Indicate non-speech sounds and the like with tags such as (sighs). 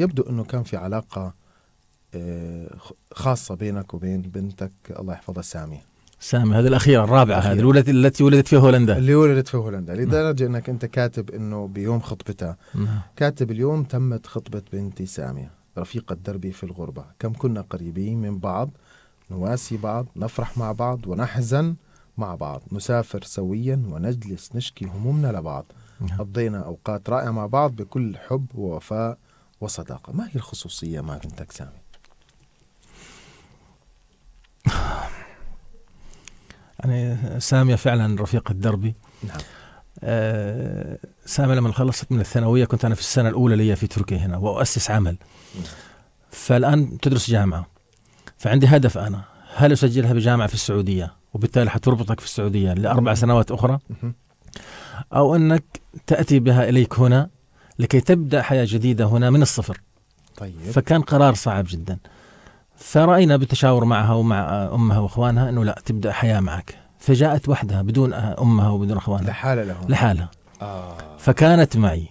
يبدو انه كان في علاقه آه، خاصه بينك وبين بنتك الله يحفظها ساميه سامي هذه الأخيرة الرابعة هذه الولد التي ولدت في هولندا اللي ولدت في هولندا نعم. لدرجة أنك أنت كاتب أنه بيوم خطبتها نعم. كاتب اليوم تمت خطبة بنتي سامية رفيقة دربي في الغربة كم كنا قريبين من بعض نواسي بعض نفرح مع بعض ونحزن مع بعض نسافر سويا ونجلس نشكي همومنا لبعض نعم. قضينا أوقات رائعة مع بعض بكل حب ووفاء وصداقة ما هي الخصوصية مع بنتك سامي (sighs) يعني سامية فعلا رفيقة دربي نعم آه سامية لما خلصت من الثانوية كنت أنا في السنة الأولى لي في تركيا هنا وأؤسس عمل نعم. فالآن تدرس جامعة فعندي هدف أنا هل أسجلها بجامعة في السعودية وبالتالي حتربطك في السعودية لأربع سنوات أخرى أو أنك تأتي بها إليك هنا لكي تبدا حياه جديده هنا من الصفر طيب فكان قرار صعب جدا فرأينا بالتشاور معها ومع أمها وإخوانها أنه لا تبدأ حياة معك فجاءت وحدها بدون أمها وبدون إخوانها لحالها لحالها آه. فكانت معي